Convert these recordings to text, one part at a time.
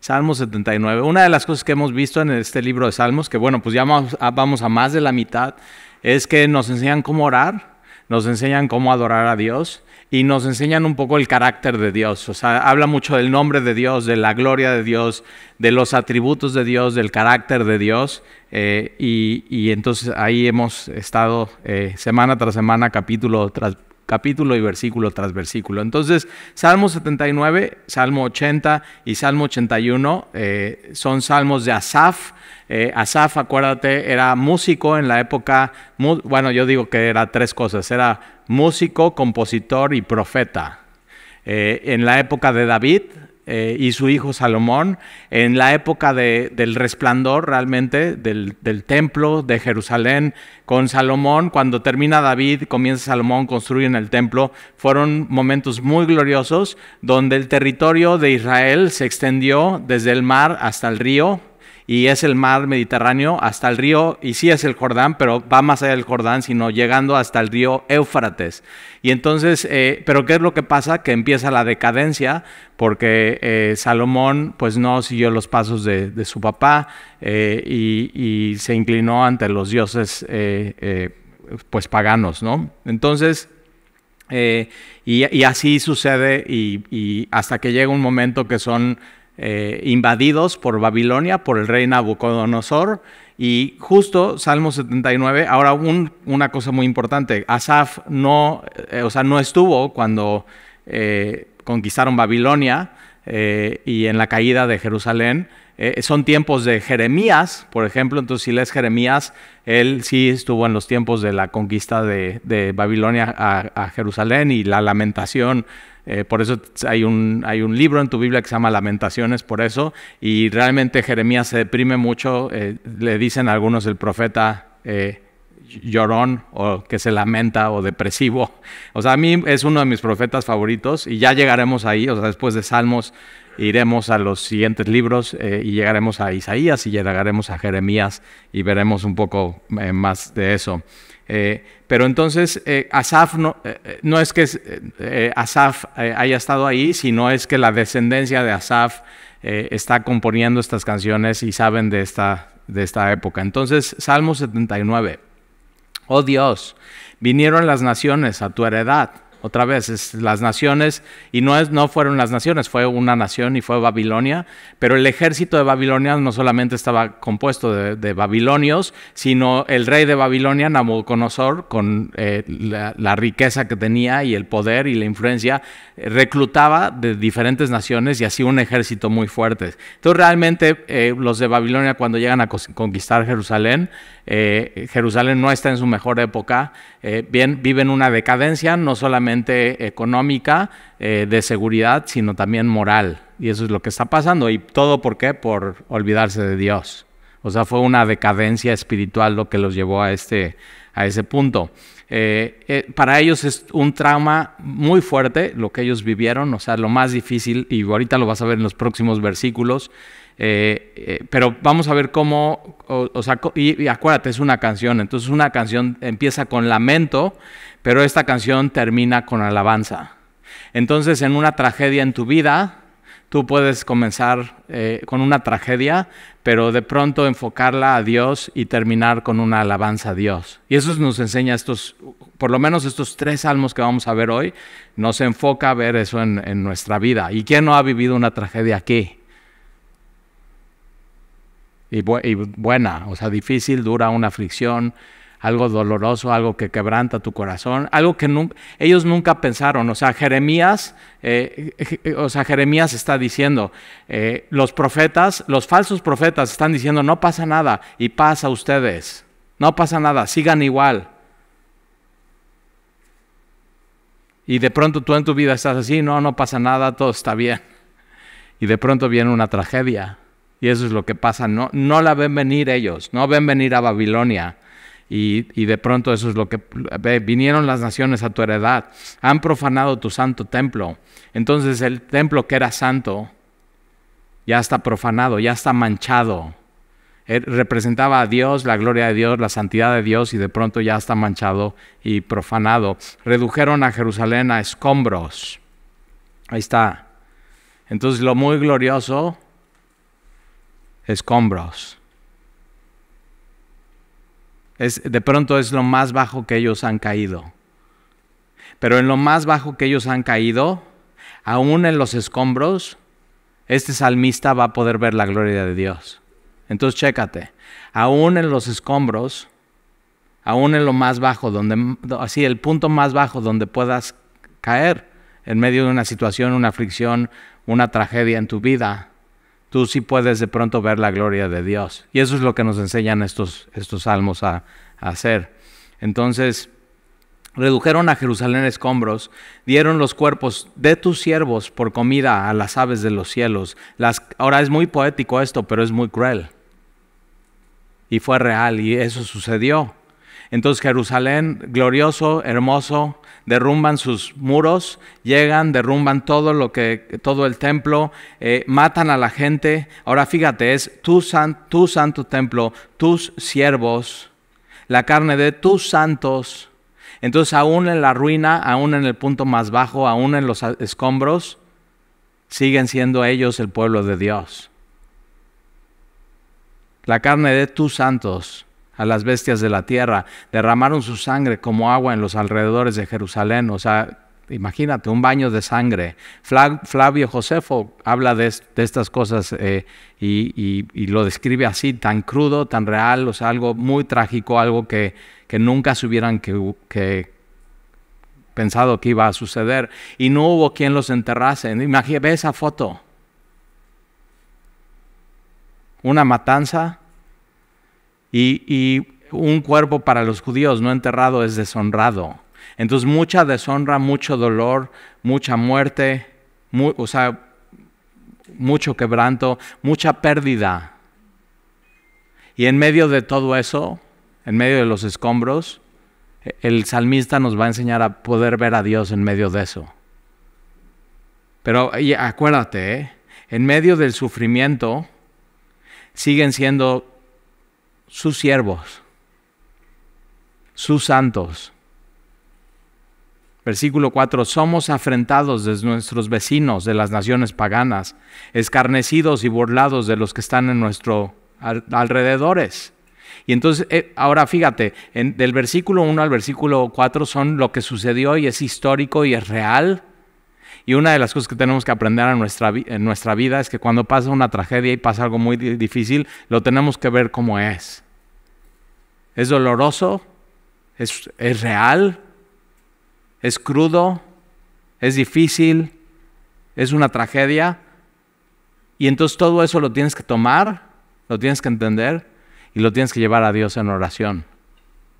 Salmos 79. Una de las cosas que hemos visto en este libro de Salmos, que bueno, pues ya vamos a más de la mitad, es que nos enseñan cómo orar, nos enseñan cómo adorar a Dios y nos enseñan un poco el carácter de Dios. O sea, habla mucho del nombre de Dios, de la gloria de Dios, de los atributos de Dios, del carácter de Dios. Eh, y, entonces ahí hemos estado eh, semana tras semana, capítulo tras capítulo capítulo y versículo tras versículo. Entonces, Salmo 79, Salmo 80 y Salmo 81 eh, son salmos de Asaf. Eh, Asaf, acuérdate, era músico en la época, bueno, yo digo que era tres cosas, era músico, compositor y profeta. Eh, en la época de David, eh, y su hijo Salomón en la época del resplandor realmente del, del, templo de Jerusalén con Salomón. Cuando termina David, comienza Salomón, construyen el templo. Fueron momentos muy gloriosos donde el territorio de Israel se extendió desde el mar hasta el río, y es el mar Mediterráneo hasta el río, y sí es el Jordán, pero va más allá del Jordán, sino llegando hasta el río Éufrates. Y entonces, eh, pero ¿qué es lo que pasa? Que empieza la decadencia, porque eh, Salomón pues no siguió los pasos de, su papá eh, y, se inclinó ante los dioses pues paganos, ¿no? Entonces... y, así sucede y, hasta que llega un momento que son eh, invadidos por Babilonia, por el rey Nabucodonosor. Y justo Salmo 79, ahora una cosa muy importante, Asaf no, eh, o sea, no estuvo cuando eh, conquistaron Babilonia y en la caída de Jerusalén. Eh, son tiempos de Jeremías, por ejemplo, entonces si lees Jeremías, él sí estuvo en los tiempos de la conquista de, Babilonia a, Jerusalén y la lamentación. Eh, por eso hay un, hay un libro en tu Biblia que se llama Lamentaciones, por eso, y realmente Jeremías se deprime mucho, eh, le dicen algunos el profeta llorón o que se lamenta o depresivo. O sea, a mí es uno de mis profetas favoritos y ya llegaremos ahí, o sea, después de Salmos iremos a los siguientes libros eh, y llegaremos a Isaías y llegaremos a Jeremías y veremos un poco eh, más de eso. Eh, pero entonces Asaf no, es que Asaf haya estado ahí, sino es que la descendencia de Asaf está componiendo estas canciones y saben de esta, de esta época. Entonces, Salmo 79. Oh Dios, vinieron las naciones a tu heredad otra vez, es las naciones, y no, es, no fueron las naciones, fue una nación y fue Babilonia, pero el ejército de Babilonia no solamente estaba compuesto de, babilonios, sino el rey de Babilonia, Nabucodonosor, con eh, la, riqueza que tenía y el poder y la influencia, reclutaba de diferentes naciones y así un ejército muy fuerte. Entonces realmente eh, los de Babilonia cuando llegan a conquistar Jerusalén, eh, Jerusalén no está en su mejor época, eh, viven una decadencia no solamente económica, eh, de seguridad, sino también moral. Y eso es lo que está pasando. ¿Y todo por qué? Por olvidarse de Dios. O sea, fue una decadencia espiritual lo que los llevó a, este, a ese punto. para ellos es un trauma muy fuerte lo que ellos vivieron, o sea, lo más difícil, y ahorita lo vas a ver en los próximos versículos, eh, eh, pero vamos a ver cómo, o, sea, y, acuérdate, es una canción, entonces una canción empieza con lamento, pero esta canción termina con alabanza. Entonces en una tragedia en tu vida, tú puedes comenzar eh, con una tragedia, pero de pronto enfocarla a Dios y terminar con una alabanza a Dios. Y eso nos enseña estos, por lo menos estos tres salmos que vamos a ver hoy, nos enfoca a ver eso en, en nuestra vida. ¿Y quién no ha vivido una tragedia aquí? y, buena, o sea, difícil, dura una fricción, algo doloroso, algo que quebranta tu corazón, algo que ellos nunca pensaron. O sea, Jeremías, eh, o sea, Jeremías está diciendo, eh, los profetas, los falsos profetas están diciendo, no pasa nada y pasa a ustedes, no pasa nada, sigan igual. Y de pronto tú en tu vida estás así, no, no pasa nada, todo está bien. Y de pronto viene una tragedia. Y eso es lo que pasa. No, no la ven venir ellos, no ven venir a Babilonia. Y, de pronto eso es lo que vinieron las naciones a tu heredad, han profanado tu santo templo. Entonces el templo que era santo ya está profanado, ya está manchado. Eh, representaba a Dios, la gloria de Dios, la santidad de Dios y de pronto ya está manchado y profanado. Redujeron a Jerusalén a escombros. Ahí está. Entonces lo muy glorioso escombros. de pronto es lo más bajo que ellos han caído. Pero en lo más bajo que ellos han caído, aún en los escombros, este salmista va a poder ver la gloria de Dios. Entonces chécate, aún en los escombros, aún en lo más bajo, donde, así el punto más bajo donde puedas caer, en medio de una situación, una aflicción, una tragedia en tu vida, tú sí puedes de pronto ver la gloria de Dios. Y eso es lo que nos enseñan estos, estos salmos a, hacer. Entonces, redujeron a Jerusalén escombros, dieron los cuerpos de tus siervos por comida a las aves de los cielos. Las, ahora es muy poético esto, pero es muy cruel. Y fue real y eso sucedió. Entonces Jerusalén, glorioso, hermoso, derrumban sus muros, llegan, derrumban todo lo que, todo el templo, eh, matan a la gente. Ahora fíjate, es tu santo templo, tus siervos, la carne de tus santos. Entonces, aún en la ruina, aún en el punto más bajo, aún en los escombros, siguen siendo ellos el pueblo de Dios. La carne de tus santos a las bestias de la tierra, derramaron su sangre como agua en los alrededores de Jerusalén, o sea, imagínate, un baño de sangre. Flavio Josefo habla de, estas cosas eh, y, lo describe así, tan crudo, tan real, o sea, algo muy trágico, algo que, que nunca se hubieran pensado que iba a suceder. Y no hubo quien los enterrase. Imagínate, ve esa foto. Una matanza y, un cuerpo para los judíos no enterrado es deshonrado. Entonces mucha deshonra, mucho dolor, mucha muerte, o sea, mucho quebranto, mucha pérdida. Y en medio de todo eso, en medio de los escombros, el salmista nos va a enseñar a poder ver a Dios en medio de eso. Pero acuérdate, ¿eh? en medio del sufrimiento siguen siendo sus siervos, sus santos. Versículo 4, somos afrentados de nuestros vecinos de las naciones paganas, escarnecidos y burlados de los que están en nuestros alrededores. Y entonces, eh, ahora fíjate, del versículo 1 al versículo 4 son lo que sucedió y es histórico y es real. Y una de las cosas que tenemos que aprender en nuestra, vida es que cuando pasa una tragedia y pasa algo muy difícil, lo tenemos que ver como es. Es doloroso, es, es real, es crudo, es difícil, es una tragedia. Y entonces todo eso lo tienes que tomar, lo tienes que entender y lo tienes que llevar a Dios en oración.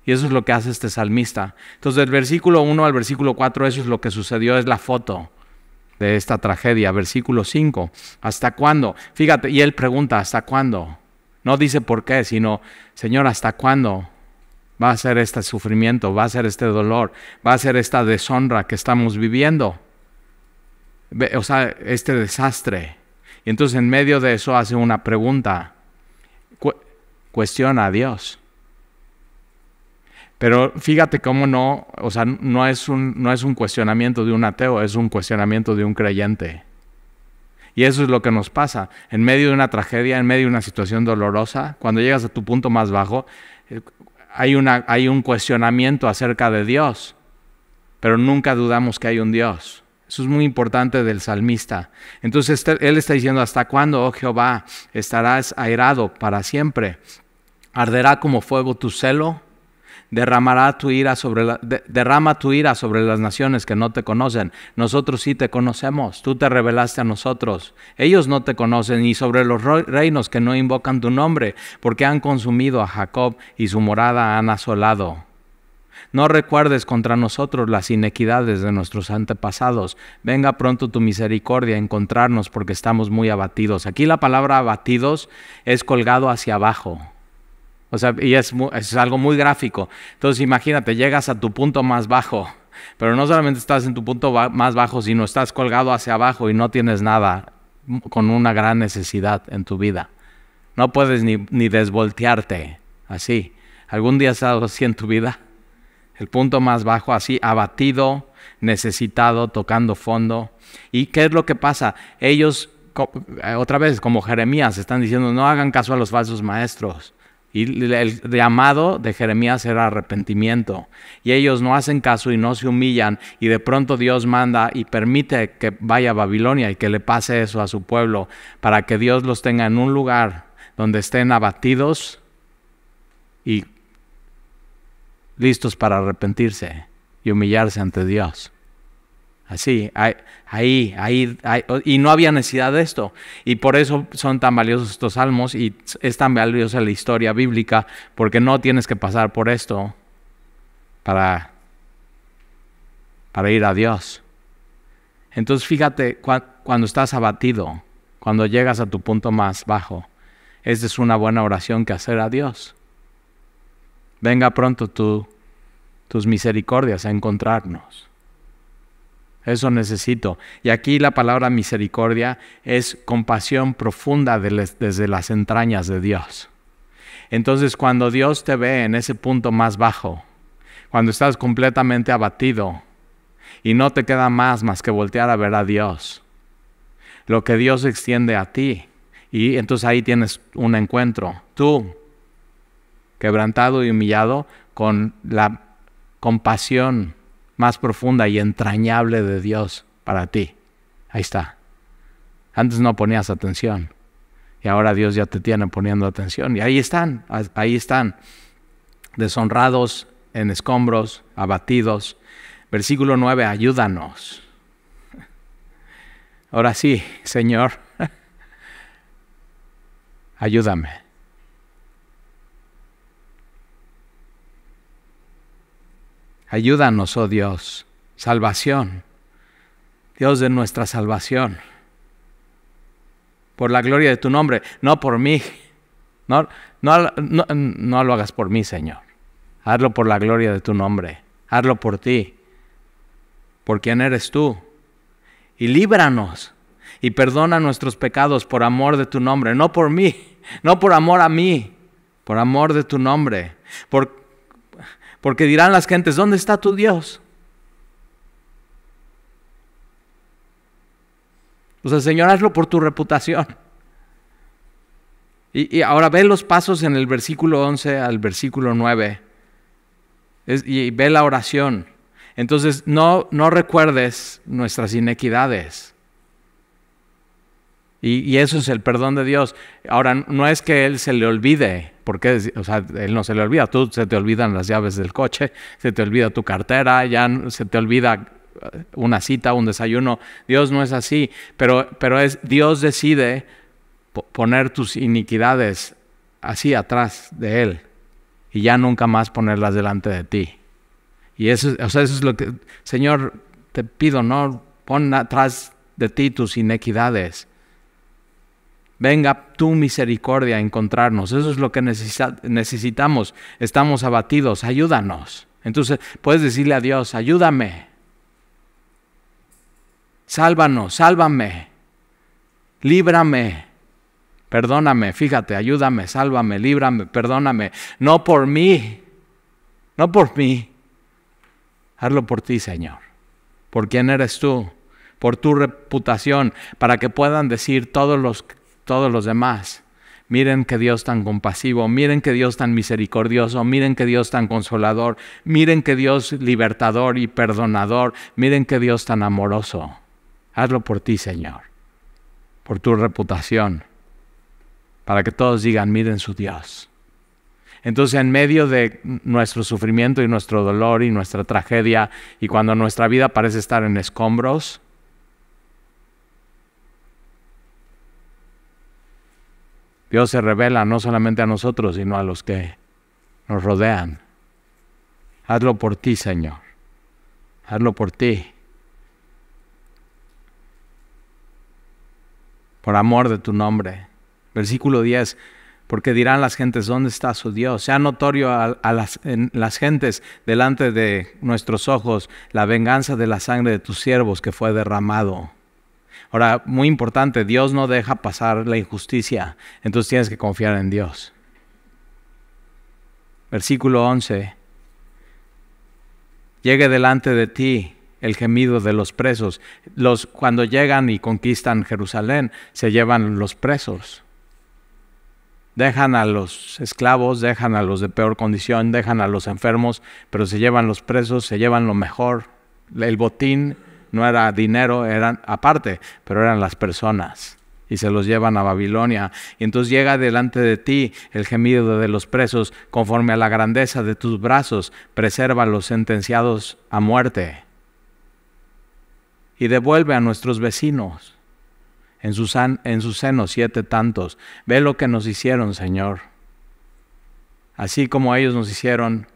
Y eso es lo que hace este salmista. Entonces, del versículo 1 al versículo 4, eso es lo que sucedió, es la foto de esta tragedia. Versículo 5, ¿hasta cuándo? Fíjate, y él pregunta, ¿hasta cuándo? No dice por qué, sino, Señor, ¿hasta cuándo va a ser este sufrimiento, va a ser este dolor, va a ser esta deshonra que estamos viviendo? O sea, este desastre. Y entonces en medio de eso hace una pregunta. cuestiona a Dios. Pero fíjate cómo no, o sea, no es, un, no es un cuestionamiento de un ateo, es un cuestionamiento de un creyente. Y eso es lo que nos pasa. En medio de una tragedia, en medio de una situación dolorosa, cuando llegas a tu punto más bajo, eh, hay, una, hay un cuestionamiento acerca de Dios. Pero nunca dudamos que hay un Dios. Eso es muy importante del salmista. Entonces este, él está diciendo, ¿hasta cuándo, oh Jehová, estarás airado para siempre? ¿Arderá como fuego tu celo? derramará tu ira sobre derrama tu ira sobre las naciones que no te conocen. Nosotros sí te conocemos, tú te revelaste a nosotros. Ellos no te conocen y sobre los reinos que no invocan tu nombre, porque han consumido a Jacob y su morada han asolado. No recuerdes contra nosotros las inequidades de nuestros antepasados. Venga pronto tu misericordia a encontrarnos porque estamos muy abatidos. Aquí la palabra abatidos es colgado hacia abajo o sea, y es, algo muy gráfico. Entonces imagínate, llegas a tu punto más bajo, pero no solamente estás en tu punto más bajo, sino estás colgado hacia abajo y no tienes nada con una gran necesidad en tu vida. No puedes ni, desvoltearte así. ¿Algún día has así en tu vida? El punto más bajo, así, abatido, necesitado, tocando fondo. ¿Y qué es lo que pasa? Ellos, eh, otra vez, como Jeremías, están diciendo, no hagan caso a los falsos maestros. Y el llamado de Jeremías era arrepentimiento. Y ellos no hacen caso y no se humillan. Y de pronto Dios manda y permite que vaya a Babilonia y que le pase eso a su pueblo para que Dios los tenga en un lugar donde estén abatidos y listos para arrepentirse y humillarse ante Dios. Así, ahí, ahí, ahí, y no había necesidad de esto. Y por eso son tan valiosos estos salmos y es tan valiosa la historia bíblica, porque no tienes que pasar por esto para, para ir a Dios. Entonces fíjate cuando estás abatido, cuando llegas a tu punto más bajo, esta es una buena oración que hacer a Dios. Venga pronto tus misericordias a encontrarnos. Eso necesito. Y aquí la palabra misericordia es compasión profunda desde las entrañas de Dios. Entonces cuando Dios te ve en ese punto más bajo, cuando estás completamente abatido y no te queda más más que voltear a ver a Dios, lo que Dios extiende a ti, y entonces ahí tienes un encuentro, tú, quebrantado y humillado, con la compasión más profunda y entrañable de Dios para ti. Ahí está. Antes no ponías atención y ahora Dios ya te tiene poniendo atención. Y ahí están, ahí están, deshonrados, en escombros, abatidos. Versículo 9, ayúdanos. Ahora sí, Señor, ayúdame. Ayúdanos, oh Dios, salvación, Dios de nuestra salvación, por la gloria de tu nombre, no por mí, no, no, lo hagas por mí, Señor, hazlo por la gloria de tu nombre, hazlo por ti, por quien eres tú, y líbranos y perdona nuestros pecados por amor de tu nombre, no por mí, no por amor a mí, por amor de tu nombre, por porque dirán las gentes, ¿dónde está tu Dios? O sea, Señor, hazlo por tu reputación. Y, ahora ve los pasos en el versículo 11 al versículo 9. y, ve la oración. Entonces, no, no recuerdes nuestras inequidades. Y, eso es el perdón de Dios. Ahora, no es que Él se le olvide, porque o sea, Él no se le olvida. Tú se te olvidan las llaves del coche, se te olvida tu cartera, ya se te olvida uh, una cita, un desayuno. Dios no es así, pero, pero es Dios decide poner tus iniquidades así atrás de Él y ya nunca más ponerlas delante de ti. Y eso, sea, eso es lo que, Señor, te pido, no pon atrás de ti tus inequidades venga tu misericordia a encontrarnos. Eso es lo que necesitamos. Estamos abatidos, ayúdanos. Entonces puedes decirle a Dios, ayúdame. Sálvanos, sálvame. Líbrame. Perdóname, fíjate, ayúdame, sálvame, líbrame, perdóname. No por mí, no por mí. Hazlo por ti, Señor. ¿Por quién eres tú? Por tu reputación, para que puedan decir todos los todos los demás. Miren que Dios tan compasivo, miren que Dios tan misericordioso, miren que Dios tan consolador, miren que Dios libertador y perdonador, miren que Dios tan amoroso. Hazlo por ti, Señor, por tu reputación, para que todos digan, miren su Dios. Entonces, en medio de nuestro sufrimiento y nuestro dolor y nuestra tragedia, y cuando nuestra vida parece estar en escombros, Dios se revela no solamente a nosotros, sino a los que nos rodean. Hazlo por ti, Señor. Hazlo por ti. Por amor de tu nombre. Versículo 10. Porque dirán las gentes, ¿dónde está su Dios? Sea notorio a, las gentes delante de nuestros ojos la venganza de la sangre de tus siervos que fue derramado. Ahora, muy importante, Dios no deja pasar la injusticia, entonces tienes que confiar en Dios. Versículo 11. Llegue delante de ti el gemido de los presos. Los, cuando llegan y conquistan Jerusalén, se llevan los presos. Dejan a los esclavos, dejan a los de peor condición, dejan a los enfermos, pero se llevan los presos, se llevan lo mejor, el botín no era dinero, eran aparte, pero eran las personas. Y se los llevan a Babilonia. Y entonces llega delante de ti el gemido de los presos, conforme a la grandeza de tus brazos, preserva a los sentenciados a muerte. Y devuelve a nuestros vecinos en sus en su seno siete tantos. Ve lo que nos hicieron, Señor. Así como ellos nos hicieron,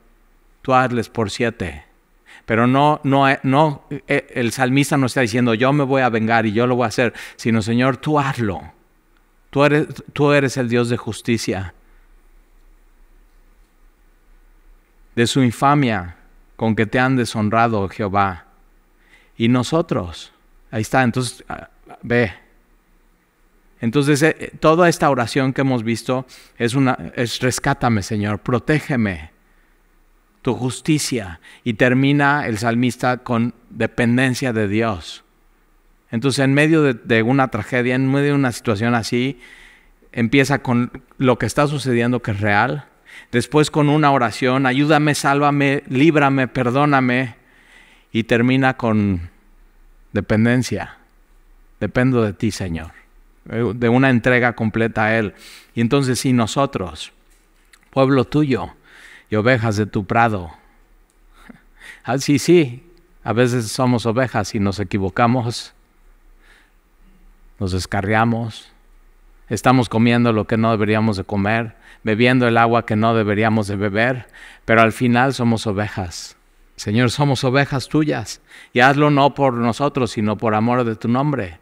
tú hazles por siete. Pero no, no, no, eh, el salmista no está diciendo, yo me voy a vengar y yo lo voy a hacer, sino, Señor, tú hazlo. Tú eres, tú eres el Dios de justicia. De su infamia con que te han deshonrado, Jehová. Y nosotros, ahí está, entonces, ah, ve, entonces, eh, toda esta oración que hemos visto es una, es rescátame, Señor, protégeme, tu justicia. Y termina el salmista con dependencia de Dios. Entonces, en medio de, una tragedia, en medio de una situación así, empieza con lo que está sucediendo que es real. Después con una oración, ayúdame, sálvame, líbrame, perdóname. Y termina con dependencia. Dependo de ti, Señor. De una entrega completa a Él. Y entonces, si nosotros, pueblo tuyo, y ovejas de tu prado. Así ah, sí, a veces somos ovejas y nos equivocamos, nos descarriamos, estamos comiendo lo que no deberíamos de comer, bebiendo el agua que no deberíamos de beber, pero al final somos ovejas. Señor, somos ovejas tuyas y hazlo no por nosotros, sino por amor de tu nombre.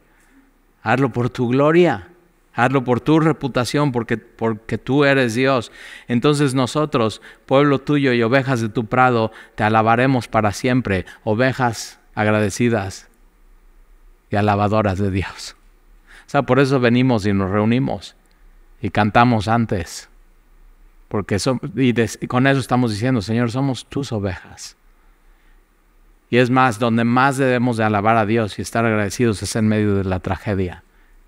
Hazlo por tu gloria. Hazlo por tu reputación, porque, porque tú eres Dios. Entonces nosotros, pueblo tuyo y ovejas de tu prado, te alabaremos para siempre, ovejas agradecidas y alabadoras de Dios. O sea, por eso venimos y nos reunimos y cantamos antes. Porque y, con eso estamos diciendo, Señor, somos tus ovejas. Y es más, donde más debemos de alabar a Dios y estar agradecidos es en medio de la tragedia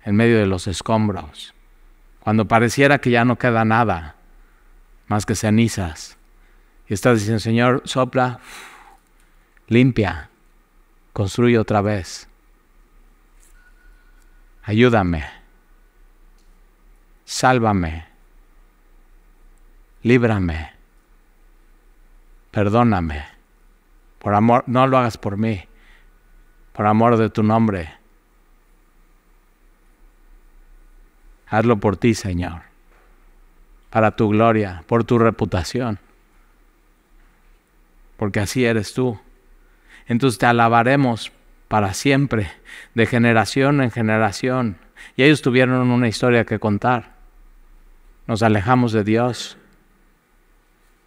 en medio de los escombros, cuando pareciera que ya no queda nada más que cenizas. Y estás diciendo, Señor, sopla, limpia, construye otra vez. Ayúdame, sálvame, líbrame, perdóname. Por amor, no lo hagas por mí, por amor de tu nombre Hazlo por ti, Señor, para tu gloria, por tu reputación, porque así eres tú. Entonces te alabaremos para siempre, de generación en generación. Y ellos tuvieron una historia que contar. Nos alejamos de Dios.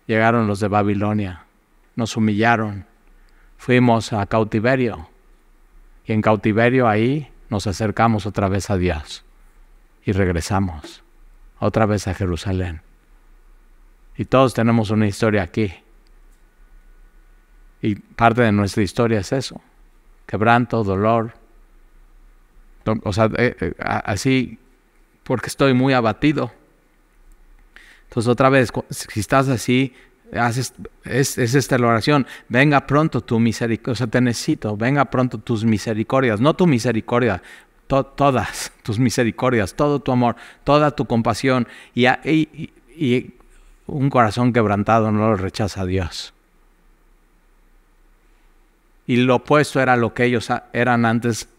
Llegaron los de Babilonia, nos humillaron, fuimos a cautiverio y en cautiverio ahí nos acercamos otra vez a Dios y regresamos otra vez a Jerusalén. Y todos tenemos una historia aquí. Y parte de nuestra historia es eso. Quebranto, dolor. O sea, eh, eh, así, porque estoy muy abatido. Entonces otra vez, si estás así, haces, es, es, esta la oración. Venga pronto tu misericordia, o sea, te necesito, venga pronto tus misericordias, no tu misericordia, todas tus misericordias, todo tu amor, toda tu compasión y, un corazón quebrantado no lo rechaza a Dios. Y lo opuesto era lo que ellos eran antes,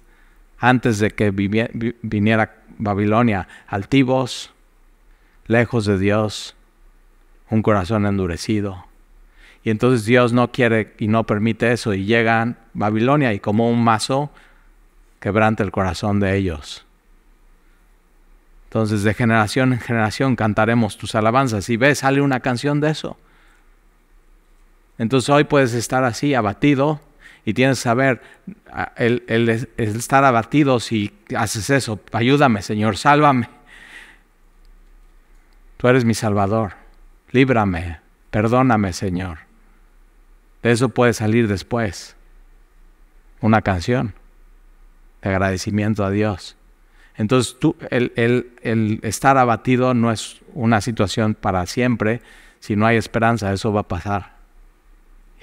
antes de que viniera Babilonia, altivos, lejos de Dios, un corazón endurecido. Y entonces Dios no quiere y no permite eso. Y llegan Babilonia y como un mazo Quebrante el corazón de ellos. Entonces, de generación en generación cantaremos tus alabanzas. Y ves, sale una canción de eso. Entonces hoy puedes estar así, abatido, y tienes que saber, ah, el estar abatido, si haces eso, ayúdame, Señor, sálvame. Tú eres mi Salvador, líbrame, perdóname, Señor. De eso puede salir después una canción de agradecimiento a Dios. Entonces, el, estar abatido no es una situación para siempre. Si no hay esperanza, eso va a pasar.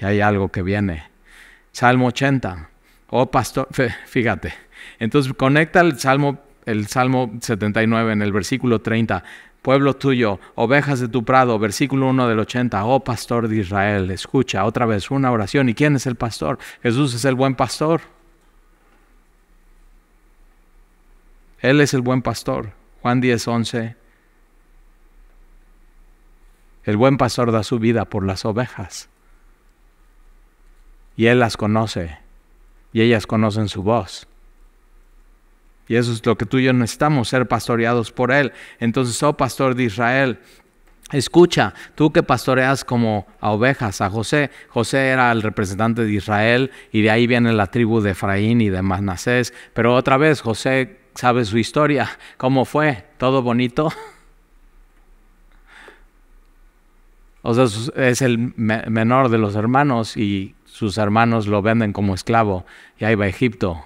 Y hay algo que viene. Salmo 80. Oh, pastor, fíjate. Entonces, conecta el Salmo, el Salmo 79 en el versículo 30. Pueblo tuyo, ovejas de tu prado, versículo 1 del 80. Oh, pastor de Israel, escucha otra vez una oración. ¿Y quién es el pastor? Jesús es el buen pastor. Él es el buen pastor. Juan 10, 11. El buen pastor da su vida por las ovejas. Y Él las conoce. Y ellas conocen su voz. Y eso es lo que tú y yo necesitamos, ser pastoreados por Él. Entonces, oh pastor de Israel, Escucha, tú que pastoreas como a ovejas a José. José era el representante de Israel y de ahí viene la tribu de Efraín y de Manasés. Pero otra vez José sabe su historia, cómo fue, todo bonito. O sea, es el menor de los hermanos y sus hermanos lo venden como esclavo y ahí va a Egipto.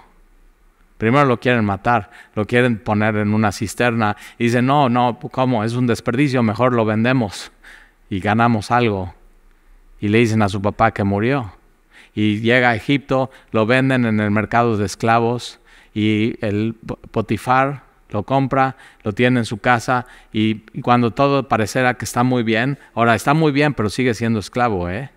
Primero lo quieren matar, lo quieren poner en una cisterna y dicen, no, no, ¿cómo? Es un desperdicio, mejor lo vendemos y ganamos algo. Y le dicen a su papá que murió. Y llega a Egipto, lo venden en el mercado de esclavos y el Potifar lo compra, lo tiene en su casa y cuando todo parecerá que está muy bien, ahora está muy bien, pero sigue siendo esclavo, ¿eh?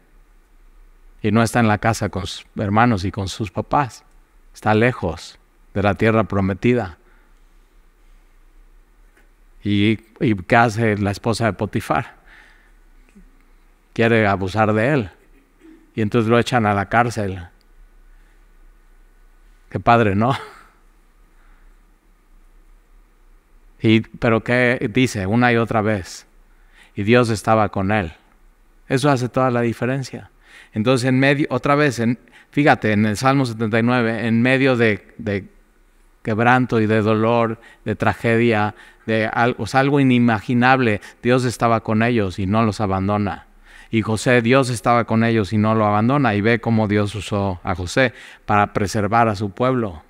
Y no está en la casa con sus hermanos y con sus papás, está lejos de la tierra prometida. ¿Y, y qué hace la esposa de Potifar? Quiere abusar de él y entonces lo echan a la cárcel. Qué padre, ¿no? pero qué dice una y otra vez, y Dios estaba con él. Eso hace toda la diferencia. Entonces, en medio, otra vez, en, fíjate, en el Salmo 79, en medio de, de quebranto y de dolor, de tragedia, de algo, algo inimaginable, Dios estaba con ellos y no los abandona. Y José, Dios estaba con ellos y no lo abandona. Y ve cómo Dios usó a José para preservar a su pueblo.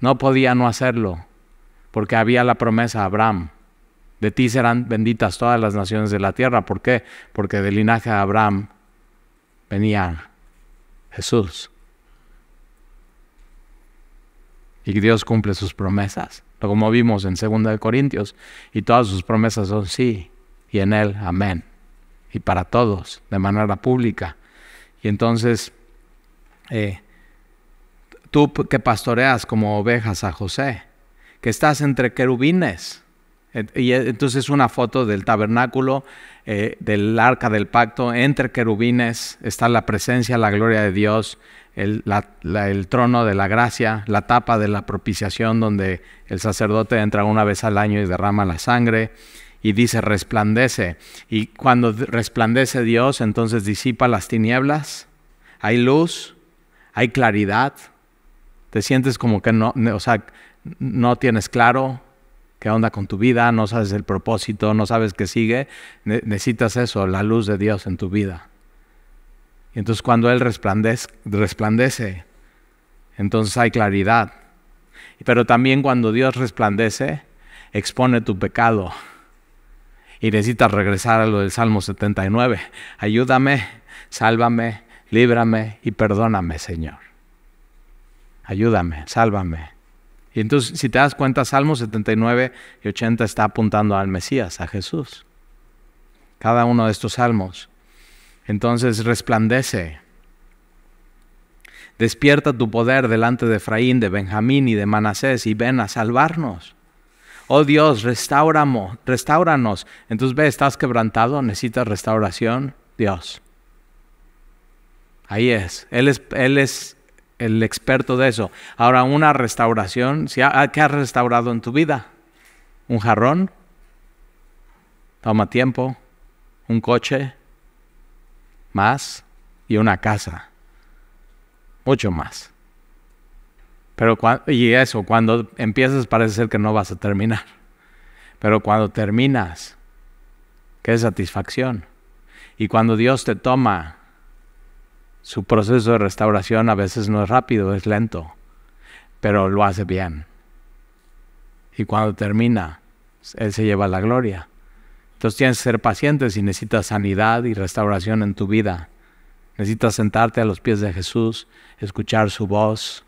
No podía no hacerlo porque había la promesa a Abraham. De ti serán benditas todas las naciones de la tierra. ¿Por qué? Porque del linaje de Abraham venía Jesús. Y Dios cumple sus promesas, como vimos en 2 Corintios, y todas sus promesas son sí y en Él, amén. Y para todos, de manera pública. Y entonces, eh, tú que pastoreas como ovejas a José, que estás entre querubines. Y e, entonces una foto del tabernáculo, eh, del arca del pacto, entre querubines está la presencia, la gloria de Dios, el, trono de la gracia, la tapa de la propiciación donde el sacerdote entra una vez al año y derrama la sangre. Y dice, resplandece. Y cuando resplandece Dios, entonces disipa las tinieblas. Hay luz, hay claridad, te sientes como que no, o sea, no tienes claro qué onda con tu vida, no sabes el propósito, no sabes qué sigue, necesitas eso, la luz de Dios en tu vida. Y entonces cuando Él resplandece, entonces hay claridad. Pero también cuando Dios resplandece, expone tu pecado. Y necesitas regresar a lo del Salmo 79. Ayúdame, sálvame, líbrame y perdóname, Señor ayúdame, sálvame. Y entonces, si te das cuenta, Salmos 79 y 80 está apuntando al Mesías, a Jesús. Cada uno de estos salmos. Entonces, resplandece. Despierta tu poder delante de Efraín, de Benjamín y de Manasés y ven a salvarnos. Oh Dios, restauramos, restauranos. Entonces ve, estás quebrantado, necesitas restauración. Dios. Ahí es. Él es, él es el experto de eso. Ahora, una restauración, ¿qué has restaurado en tu vida? ¿Un jarrón? Toma tiempo, un coche, más y una casa, mucho más. Pero y eso, cuando empiezas parece ser que no vas a terminar. Pero cuando terminas, qué satisfacción. Y cuando Dios te toma su proceso de restauración a veces no es rápido, es lento, pero lo hace bien. Y cuando termina, Él se lleva la gloria. Entonces tienes que ser paciente si necesitas sanidad y restauración en tu vida. Necesitas sentarte a los pies de Jesús, escuchar su voz.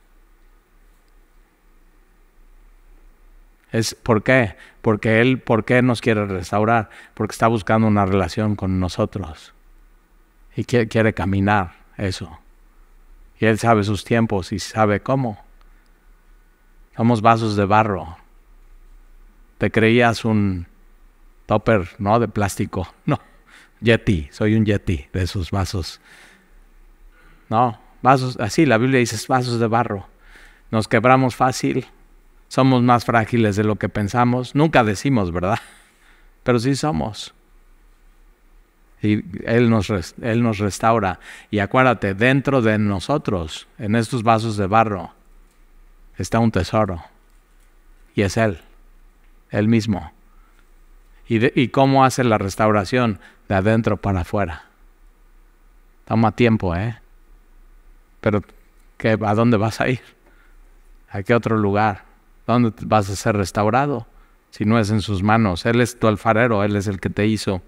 Es, ¿Por qué? Porque Él, ¿por qué nos quiere restaurar? Porque está buscando una relación con nosotros y quiere caminar eso. Y Él sabe sus tiempos y sabe cómo. Somos vasos de barro. Te creías un topper, ¿no? De plástico. No. Yeti. Soy un yeti de esos vasos. No. Vasos. Así la Biblia dice vasos de barro. Nos quebramos fácil. Somos más frágiles de lo que pensamos. Nunca decimos, ¿verdad? Pero sí somos él nos, él nos restaura. Y acuérdate, dentro de nosotros, en estos vasos de barro, está un tesoro. Y es Él, Él mismo. ¿Y, cómo hace la restauración? De adentro para afuera. Toma tiempo, ¿eh? Pero ¿qué, ¿a dónde vas a ir? ¿A qué otro lugar? ¿Dónde vas a ser restaurado? Si no es en sus manos. Él es tu alfarero, Él es el que te hizo.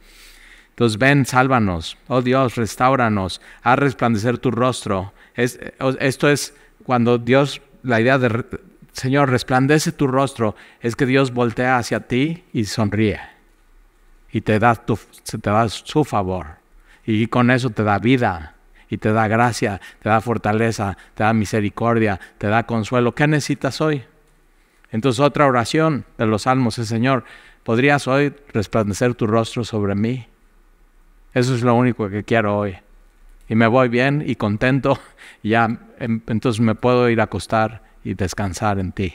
Entonces ven, sálvanos. Oh Dios, restauranos. Haz resplandecer tu rostro. esto es cuando Dios, la idea de, Señor, resplandece tu rostro, es que Dios voltea hacia ti y sonríe. Y te da, te da su favor. Y con eso te da vida. Y te da gracia, te da fortaleza, te da misericordia, te da consuelo. ¿Qué necesitas hoy? Entonces otra oración de los salmos es, Señor, ¿podrías hoy resplandecer tu rostro sobre mí? Eso es lo único que quiero hoy. Y me voy bien y contento. ya, em, entonces me puedo ir a acostar y descansar en ti.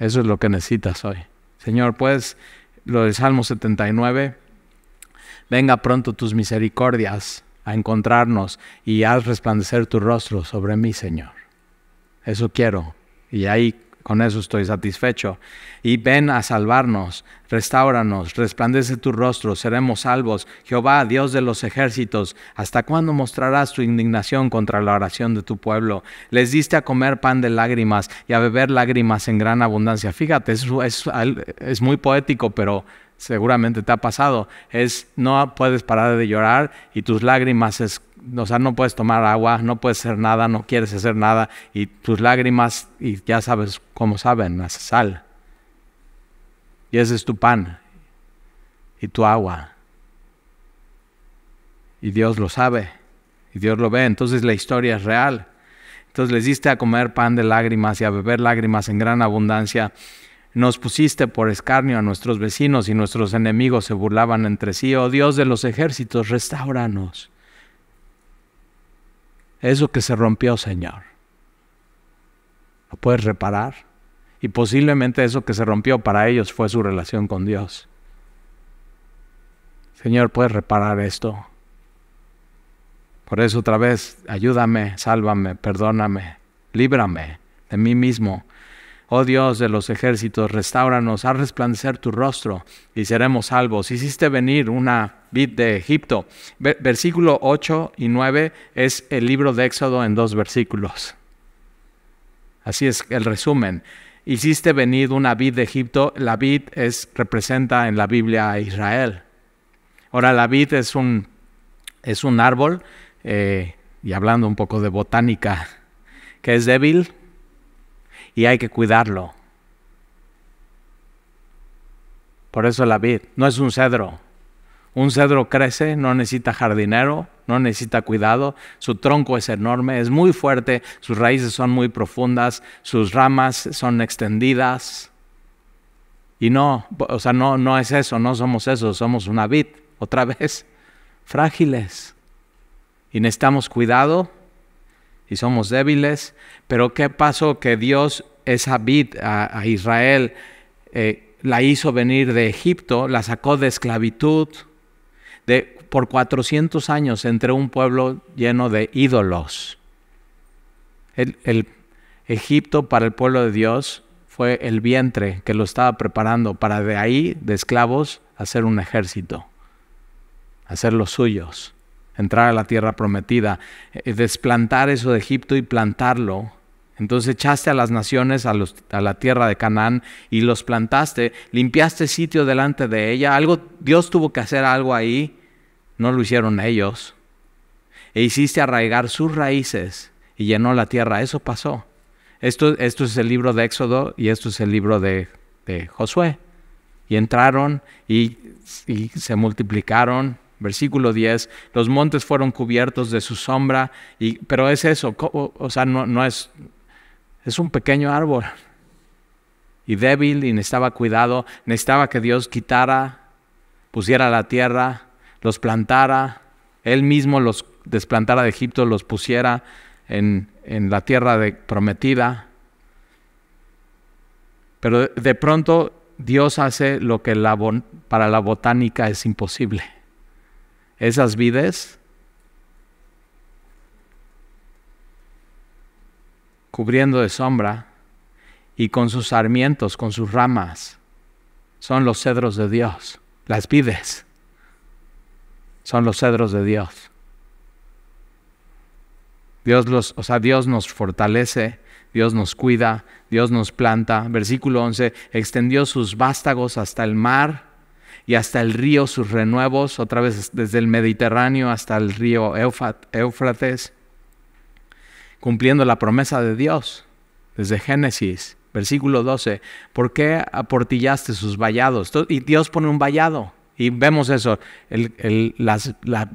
Eso es lo que necesitas hoy. Señor, pues lo del Salmo 79, venga pronto tus misericordias a encontrarnos y haz resplandecer tu rostro sobre mí, Señor. Eso quiero. Y ahí con eso estoy satisfecho. Y ven a salvarnos, restauranos, resplandece tu rostro, seremos salvos. Jehová, Dios de los ejércitos, ¿hasta cuándo mostrarás tu indignación contra la oración de tu pueblo? Les diste a comer pan de lágrimas y a beber lágrimas en gran abundancia. Fíjate, es, muy poético, pero seguramente te ha pasado. Es no puedes parar de llorar y tus lágrimas es o sea, no puedes tomar agua, no puedes hacer nada, no quieres hacer nada, y tus lágrimas, y ya sabes cómo saben, haces sal. Y ese es tu pan y tu agua. Y Dios lo sabe, y Dios lo ve, entonces la historia es real. Entonces les diste a comer pan de lágrimas y a beber lágrimas en gran abundancia. Nos pusiste por escarnio a nuestros vecinos y nuestros enemigos se burlaban entre sí. Oh Dios de los ejércitos, restauranos eso que se rompió, Señor. Lo puedes reparar. Y posiblemente eso que se rompió para ellos fue su relación con Dios. Señor, puedes reparar esto. Por eso otra vez, ayúdame, sálvame, perdóname, líbrame de mí mismo, Oh Dios de los ejércitos, restauranos, haz resplandecer tu rostro y seremos salvos. Hiciste venir una vid de Egipto. Versículo 8 y 9 es el libro de Éxodo en dos versículos. Así es el resumen. Hiciste venir una vid de Egipto. La vid es, representa en la Biblia a Israel. Ahora, la vid es un, es un árbol, eh, y hablando un poco de botánica, que es débil, y hay que cuidarlo. Por eso la vid no es un cedro. Un cedro crece, no necesita jardinero, no necesita cuidado, su tronco es enorme, es muy fuerte, sus raíces son muy profundas, sus ramas son extendidas. Y no, o sea, no, no es eso, no somos eso, somos una vid, otra vez, frágiles. Y necesitamos cuidado y somos débiles, pero ¿qué pasó? Que Dios esa vid a, Israel eh, la hizo venir de Egipto, la sacó de esclavitud de, por 400 años entre un pueblo lleno de ídolos. el Egipto para el pueblo de Dios fue el vientre que lo estaba preparando para de ahí, de esclavos, hacer un ejército, hacer los suyos entrar a la tierra prometida, eh, desplantar eso de Egipto y plantarlo. Entonces echaste a las naciones a, la tierra de Canaán y los plantaste, limpiaste sitio delante de ella. Algo, Dios tuvo que hacer algo ahí, no lo hicieron ellos. E hiciste arraigar sus raíces y llenó la tierra. Eso pasó. Esto, esto es el libro de Éxodo y esto es el libro de, Josué. Y entraron y se multiplicaron Versículo 10, los montes fueron cubiertos de su sombra, y, pero es eso, o, sea, no, es, es un pequeño árbol y débil y necesitaba cuidado, necesitaba que Dios quitara, pusiera la tierra, los plantara, él mismo los desplantara de Egipto, los pusiera en, en la tierra de, prometida. Pero de pronto Dios hace lo que para la botánica es imposible esas vides cubriendo de sombra y con sus sarmientos, con sus ramas, son los cedros de Dios. Las vides son los cedros de Dios. Dios los, o sea, Dios nos fortalece, Dios nos cuida, Dios nos planta. Versículo 11, extendió sus vástagos hasta el mar y hasta el río sus renuevos, otra vez desde el Mediterráneo hasta el río Éufrates, cumpliendo la promesa de Dios desde Génesis, versículo 12. ¿Por qué aportillaste sus vallados? Y Dios pone un vallado. Y vemos eso, el, la,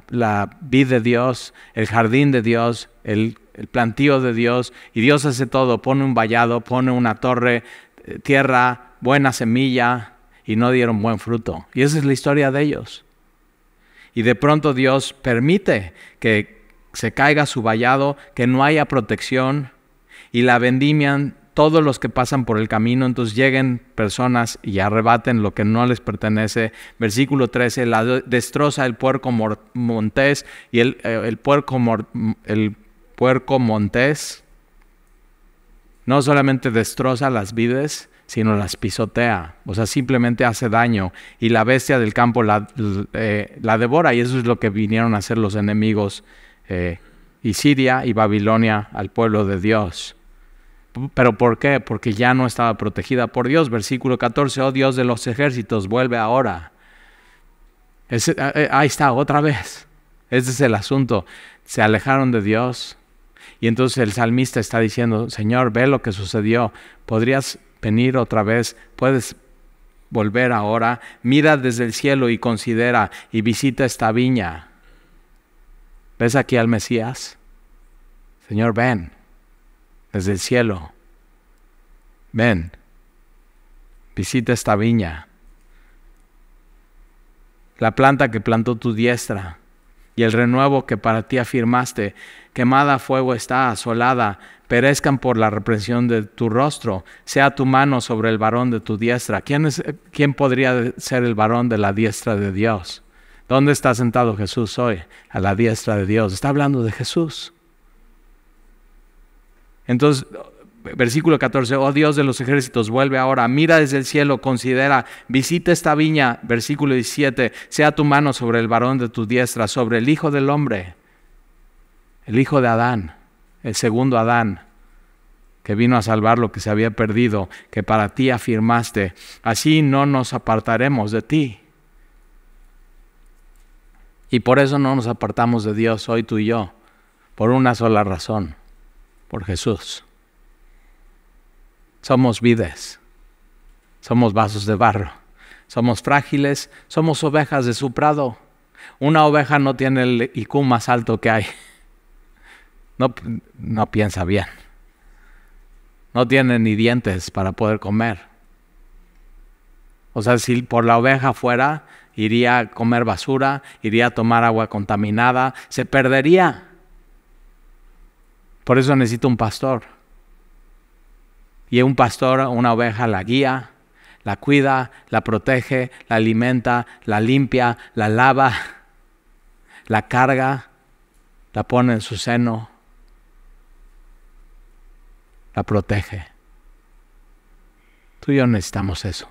la vid de Dios, el jardín de Dios, el, el plantío de Dios, y Dios hace todo, pone un vallado, pone una torre, eh, tierra, buena semilla, y no dieron buen fruto. Y esa es la historia de ellos. Y de pronto Dios permite que se caiga su vallado, que no haya protección y la vendimian todos los que pasan por el camino, entonces lleguen personas y arrebaten lo que no les pertenece. Versículo 13, la destroza el puerco montés y el, eh, puerco, el puerco montés no solamente destroza las vides, sino las pisotea, o sea, simplemente hace daño y la bestia del campo la, eh, devora y eso es lo que vinieron a hacer los enemigos eh, y Siria y Babilonia al pueblo de Dios. ¿Pero por qué? Porque ya no estaba protegida por Dios. Versículo 14, oh Dios de los ejércitos, vuelve ahora. Eh, ahí está, otra vez. Ese es el asunto. Se alejaron de Dios. Y entonces el salmista está diciendo, Señor, ve lo que sucedió. ¿Podrías venir otra vez, puedes volver ahora, mira desde el cielo y considera y visita esta viña. ¿Ves aquí al Mesías? Señor, ven desde el cielo. Ven, visita esta viña. La planta que plantó tu diestra y el renuevo que para ti afirmaste. Quemada fuego está, asolada, perezcan por la represión de tu rostro, sea tu mano sobre el varón de tu diestra. ¿Quién, es, ¿Quién podría ser el varón de la diestra de Dios? ¿Dónde está sentado Jesús hoy? A la diestra de Dios. Está hablando de Jesús. Entonces, Versículo 14, oh Dios de los ejércitos, vuelve ahora, mira desde el cielo, considera, visita esta viña. Versículo 17, sea tu mano sobre el varón de tu diestra, sobre el Hijo del Hombre, el Hijo de Adán, el segundo Adán, que vino a salvar lo que se había perdido, que para ti afirmaste, así no nos apartaremos de ti. Y por eso no nos apartamos de Dios hoy tú y yo, por una sola razón, por Jesús somos vides, somos vasos de barro, somos frágiles, somos ovejas de su prado. Una oveja no tiene el IQ más alto que hay. No, no piensa bien. No tiene ni dientes para poder comer. O sea, si por la oveja fuera, iría a comer basura, iría a tomar agua contaminada, se perdería. Por eso necesito un pastor. Y un pastor, una oveja la guía, la cuida, la protege, la alimenta, la limpia, la lava, la carga, la pone en su seno, la protege. Tú y yo necesitamos eso.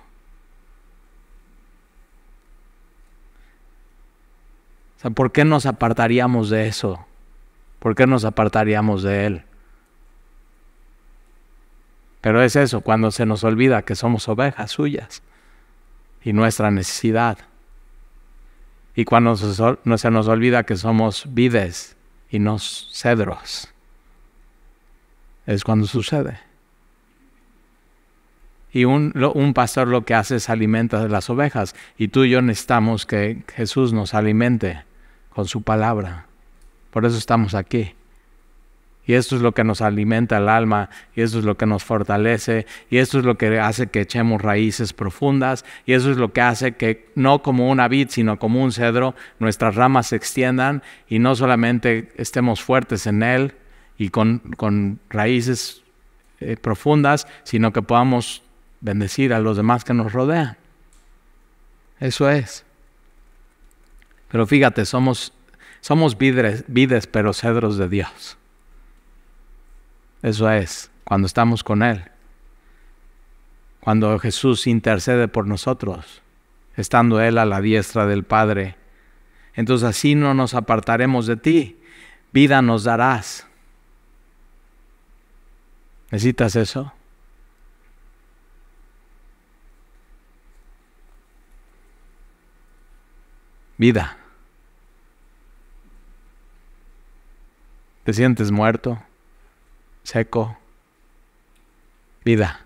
¿por qué nos apartaríamos de eso? ¿Por qué nos apartaríamos de Él? Pero es eso, cuando se nos olvida que somos ovejas suyas y nuestra necesidad. Y cuando no se nos olvida que somos vides y no cedros. Es cuando sucede. Y un, pastor lo que hace es alimenta a las ovejas. Y tú y yo necesitamos que Jesús nos alimente con su palabra. Por eso estamos aquí. Y esto es lo que nos alimenta el alma, y esto es lo que nos fortalece, y esto es lo que hace que echemos raíces profundas, y eso es lo que hace que no como una vid, sino como un cedro, nuestras ramas se extiendan y no solamente estemos fuertes en él y con, raíces eh, profundas, sino que podamos bendecir a los demás que nos rodean. Eso es. Pero fíjate, somos, somos vides, pero cedros de Dios. Eso es, cuando estamos con Él. Cuando Jesús intercede por nosotros, estando Él a la diestra del Padre. Entonces así no nos apartaremos de ti. Vida nos darás. ¿Necesitas eso? Vida. ¿Te sientes muerto? seco, vida.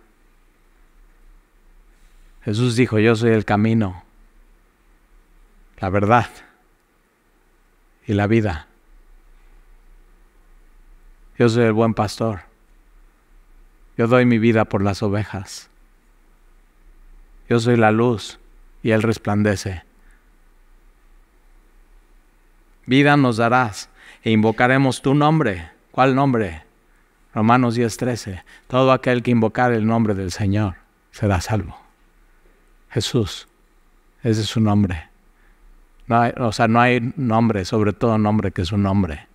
Jesús dijo, yo soy el camino, la verdad y la vida. Yo soy el buen pastor. Yo doy mi vida por las ovejas. Yo soy la luz y Él resplandece. Vida nos darás e invocaremos tu nombre. ¿Cuál nombre? Romanos 10:13, todo aquel que invocar el nombre del Señor será salvo. Jesús, ese es su nombre. o sea, no hay nombre, sobre todo nombre que es un nombre.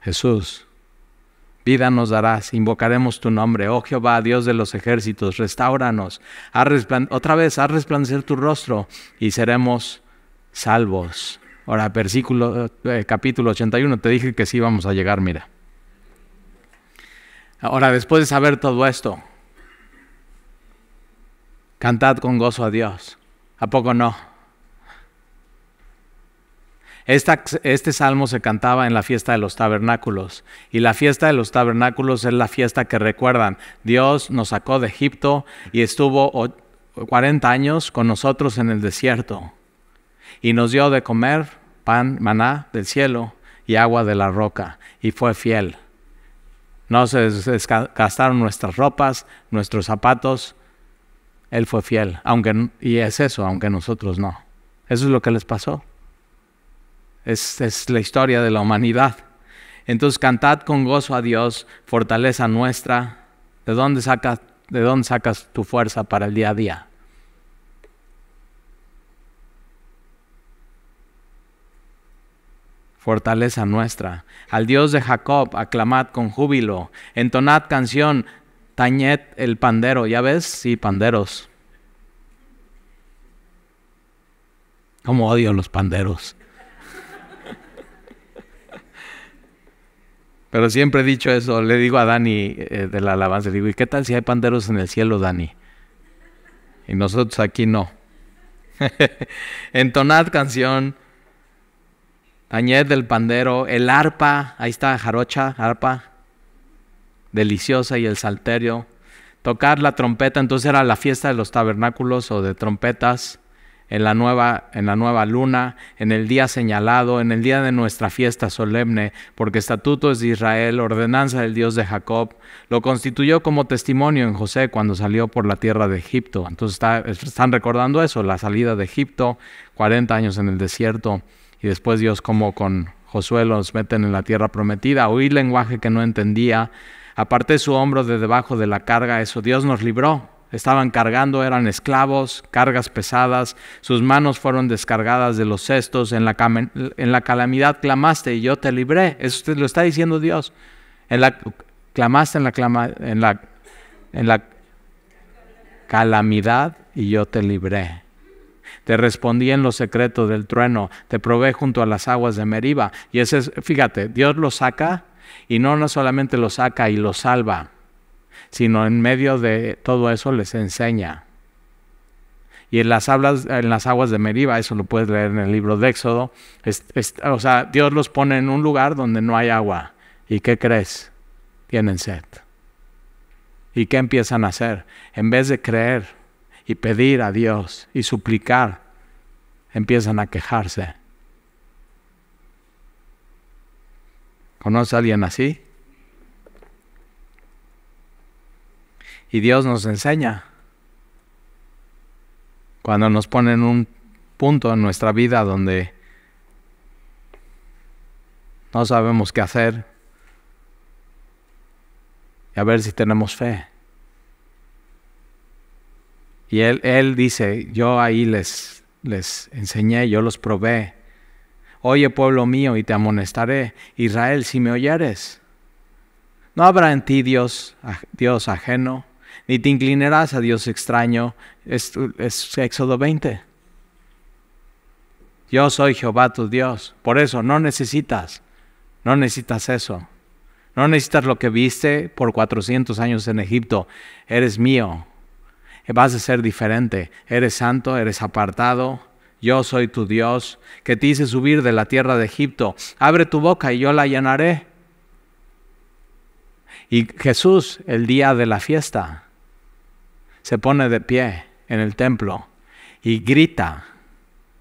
Jesús, vida nos darás, invocaremos tu nombre. Oh Jehová, Dios de los ejércitos, restauranos. otra vez, haz resplandecer tu rostro y seremos salvos. Ahora, versículo, eh, capítulo 81, te dije que sí vamos a llegar, mira. Ahora, después de saber todo esto, cantad con gozo a Dios. ¿A poco no? este salmo se cantaba en la fiesta de los tabernáculos y la fiesta de los tabernáculos es la fiesta que recuerdan. Dios nos sacó de Egipto y estuvo 40 años con nosotros en el desierto y nos dio de comer pan, maná del cielo y agua de la roca y fue fiel. No se nuestras ropas, nuestros zapatos. Él fue fiel, aunque y es eso, aunque nosotros no. Eso es lo que les pasó. Es, es la historia de la humanidad. Entonces cantad con gozo a Dios, fortaleza nuestra. ¿De dónde de dónde sacas tu fuerza para el día a día? fortaleza nuestra. Al Dios de Jacob aclamad con júbilo, entonad canción, tañed el pandero, ya ves, sí, panderos. Como odio los panderos. Pero siempre he dicho eso, le digo a Dani eh, de la alabanza, le digo, ¿y qué tal si hay panderos en el cielo, Dani? Y nosotros aquí no. Entonad canción, Añez del pandero, el arpa, ahí está jarocha, arpa, deliciosa, y el salterio. Tocar la trompeta, entonces era la fiesta de los tabernáculos o de trompetas, en la nueva, en la nueva luna, en el día señalado, en el día de nuestra fiesta solemne, porque estatuto es de Israel, ordenanza del Dios de Jacob, lo constituyó como testimonio en José cuando salió por la tierra de Egipto. Entonces están recordando eso, la salida de Egipto, 40 años en el desierto y después Dios como con Josué los meten en la tierra prometida. Oí lenguaje que no entendía. Aparté su hombro de debajo de la carga. Eso Dios nos libró. Estaban cargando, eran esclavos, cargas pesadas. Sus manos fueron descargadas de los cestos. En la, en la calamidad clamaste y yo te libré. Eso usted lo está diciendo Dios. En la, clamaste en en la calamidad y yo te libré. Te respondí en los secretos del trueno, te probé junto a las aguas de Meriba. Y ese es, fíjate, Dios lo saca y no, no solamente lo saca y lo salva, sino en medio de todo eso les enseña. Y en las, aguas de Meriba, eso lo puedes leer en el libro de Éxodo, o sea, Dios los pone en un lugar donde no hay agua. ¿Y qué crees? Tienen sed. ¿Y qué empiezan a hacer? En vez de creer, y pedir a Dios y suplicar, empiezan a quejarse. ¿Conoce a alguien así? Y Dios nos enseña. Cuando nos ponen un punto en nuestra vida donde no sabemos qué hacer, y a ver si tenemos fe. Y él, dice, yo ahí les, enseñé, yo los probé. Oye pueblo mío, y te amonestaré, Israel, si me oyeres. No habrá en ti Dios, Dios ajeno, ni te inclinarás a Dios extraño. Es, es Éxodo 20. Yo soy Jehová tu Dios. Por eso no necesitas, no necesitas eso. No necesitas lo que viste por 400 años en Egipto. Eres mío vas a ser diferente. Eres santo, eres apartado. Yo soy tu Dios, que te hice subir de la tierra de Egipto. Abre tu boca y yo la llenaré. Y Jesús, el día de la fiesta, se pone de pie en el templo y grita,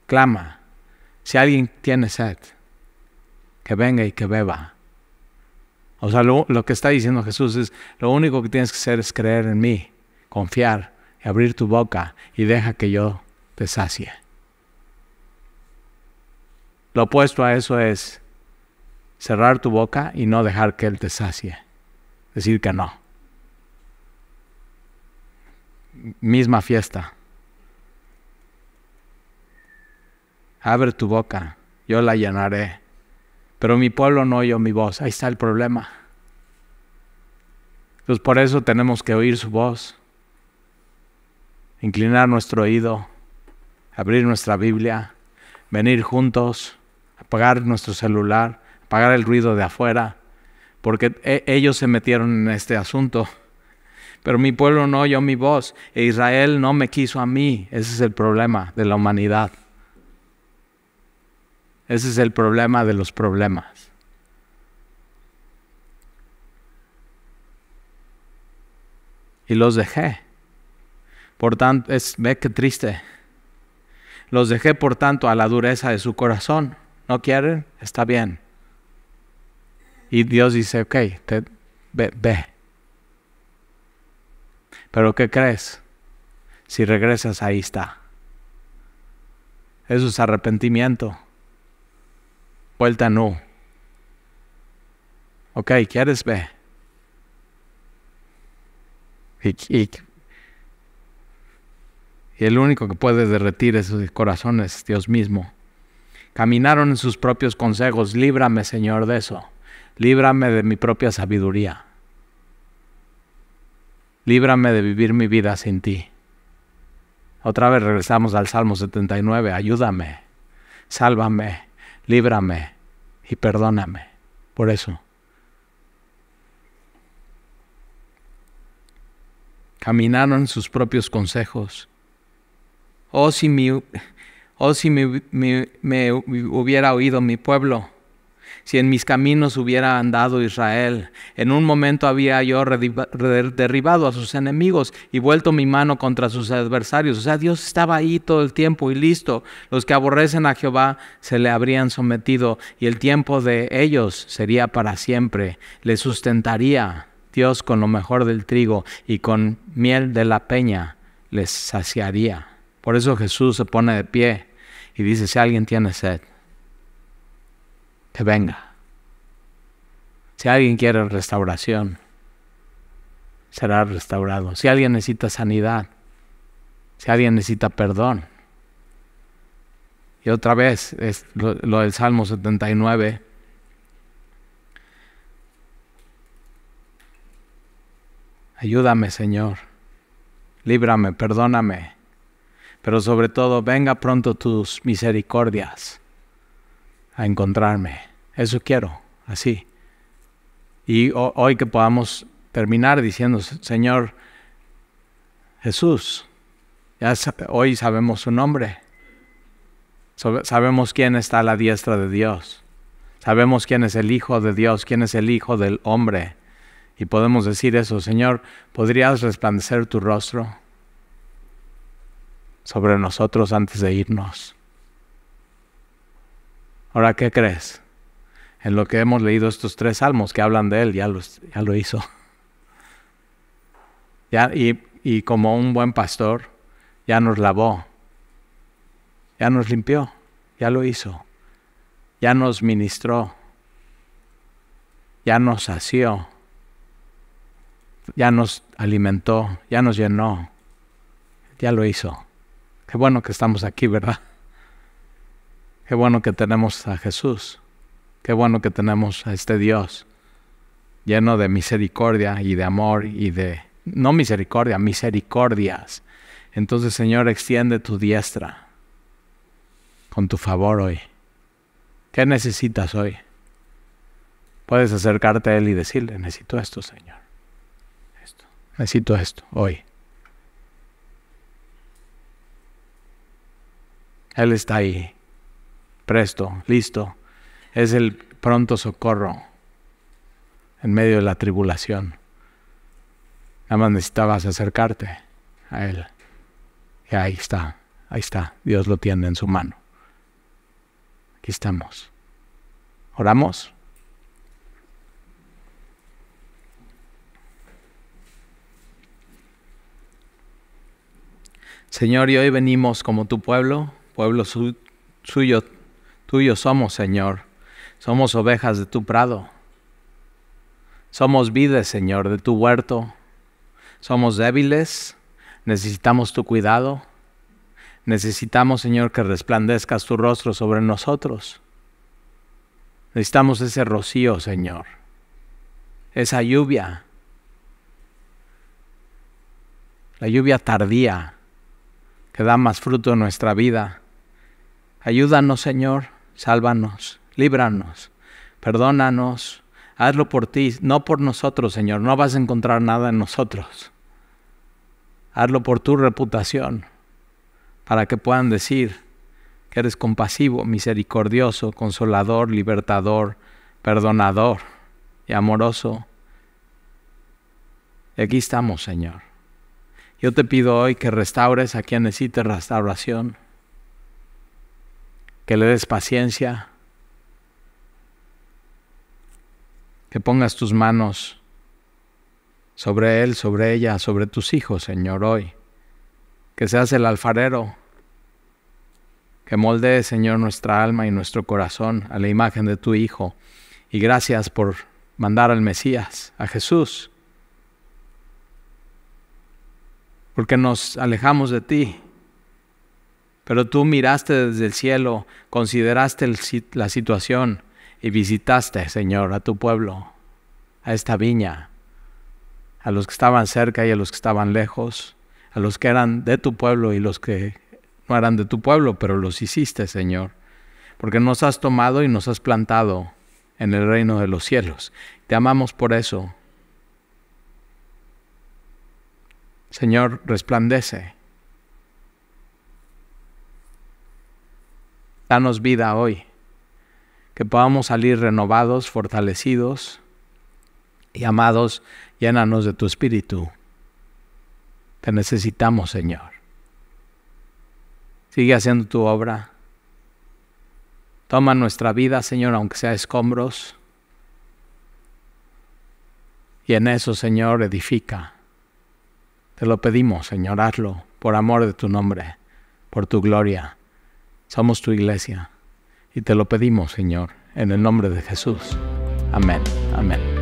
clama, si alguien tiene sed, que venga y que beba. O sea, lo, que está diciendo Jesús es, lo único que tienes que hacer es creer en mí, confiar, abrir tu boca y deja que yo te sacie. Lo opuesto a eso es cerrar tu boca y no dejar que Él te sacie. Decir que no. Misma fiesta. Abre tu boca, yo la llenaré. Pero mi pueblo no oyó mi voz. Ahí está el problema. Entonces pues por eso tenemos que oír su voz inclinar nuestro oído, abrir nuestra Biblia, venir juntos, apagar nuestro celular, apagar el ruido de afuera, porque e, ellos se metieron en este asunto. Pero mi pueblo no oyó mi voz e Israel no me quiso a mí. Ese es el problema de la humanidad. Ese es el problema de los problemas. Y los dejé. Por tanto, es, ve qué triste. Los dejé, por tanto, a la dureza de su corazón. ¿No quieren? Está bien. Y Dios dice, ok, te, ve, ve. Pero ¿qué crees? Si regresas, ahí está. Eso es arrepentimiento. Vuelta no. Ok, ¿quieres Ve. y y el único que puede derretir esos corazones es Dios mismo. Caminaron en sus propios consejos, líbrame Señor de eso, líbrame de mi propia sabiduría, líbrame de vivir mi vida sin ti. Otra vez regresamos al Salmo 79, ayúdame, sálvame, líbrame y perdóname por eso. Caminaron en sus propios consejos, Oh, si, oh, si me hubiera oído mi pueblo, si en mis caminos hubiera andado Israel. En un momento había yo derribado a sus enemigos y vuelto mi mano contra sus adversarios. O sea, Dios estaba ahí todo el tiempo y listo. Los que aborrecen a Jehová se le habrían sometido y el tiempo de ellos sería para siempre. Le sustentaría Dios con lo mejor del trigo y con miel de la peña les saciaría. Por eso Jesús se pone de pie y dice, si alguien tiene sed, que venga. Si alguien quiere restauración, será restaurado. Si alguien necesita sanidad, si alguien necesita perdón. Y otra vez, es lo del Salmo 79. Ayúdame, Señor. Líbrame, perdóname pero sobre todo venga pronto tus misericordias a encontrarme. Eso quiero, así. Y hoy que podamos terminar diciendo, Señor Jesús, ya hoy sabemos su nombre, sabemos quién está a la diestra de Dios, sabemos quién es el Hijo de Dios, quién es el Hijo del hombre. Y podemos decir eso, Señor, ¿podrías resplandecer tu rostro? sobre nosotros antes de irnos. Ahora, ¿qué crees? En lo que hemos leído estos tres salmos que hablan de Él, ya, lo hizo. y, y como un buen pastor, ya nos lavó, ya nos limpió, ya lo hizo, ya nos ministró, ya nos sació, ya nos alimentó, ya nos llenó, ya lo hizo. Qué bueno que estamos aquí, ¿verdad? Qué bueno que tenemos a Jesús. Qué bueno que tenemos a este Dios lleno de misericordia y de amor y de, no misericordia, misericordias. Entonces, Señor, extiende tu diestra con tu favor hoy. ¿Qué necesitas hoy? Puedes acercarte a Él y decirle, necesito esto, Señor. Esto. Necesito esto hoy. Él está ahí, presto, listo. Es el pronto socorro en medio de la tribulación. Nada más necesitabas acercarte a Él. Y ahí está, ahí está. Dios lo tiene en su mano. Aquí estamos. Oramos. Señor, y hoy venimos como tu pueblo pueblo suyo, tuyo somos, Señor. Somos ovejas de tu prado. Somos vides, Señor, de tu huerto. Somos débiles, necesitamos tu cuidado. Necesitamos, Señor, que resplandezcas tu rostro sobre nosotros. Necesitamos ese rocío, Señor. Esa lluvia. La lluvia tardía da más fruto en nuestra vida. Ayúdanos, Señor, sálvanos, líbranos, perdónanos, hazlo por ti, no por nosotros, Señor, no vas a encontrar nada en nosotros. Hazlo por tu reputación, para que puedan decir que eres compasivo, misericordioso, consolador, libertador, perdonador y amoroso. aquí estamos, Señor. Yo te pido hoy que restaures a quien necesite restauración, que le des paciencia, que pongas tus manos sobre él, sobre ella, sobre tus hijos, Señor, hoy. Que seas el alfarero, que moldees, Señor, nuestra alma y nuestro corazón a la imagen de tu Hijo. Y gracias por mandar al Mesías, a Jesús, porque nos alejamos de ti. Pero tú miraste desde el cielo, consideraste la situación y visitaste, Señor, a tu pueblo, a esta viña, a los que estaban cerca y a los que estaban lejos, a los que eran de tu pueblo y los que no eran de tu pueblo, pero los hiciste, Señor, porque nos has tomado y nos has plantado en el reino de los cielos. Te amamos por eso. Señor, resplandece. Danos vida hoy, que podamos salir renovados, fortalecidos y amados, llénanos de tu espíritu. Te necesitamos, Señor. Sigue haciendo tu obra. Toma nuestra vida, Señor, aunque sea escombros. Y en eso, Señor, edifica te lo pedimos, Señor, hazlo, por amor de tu nombre, por tu gloria. Somos tu iglesia y te lo pedimos, Señor, en el nombre de Jesús. Amén, amén.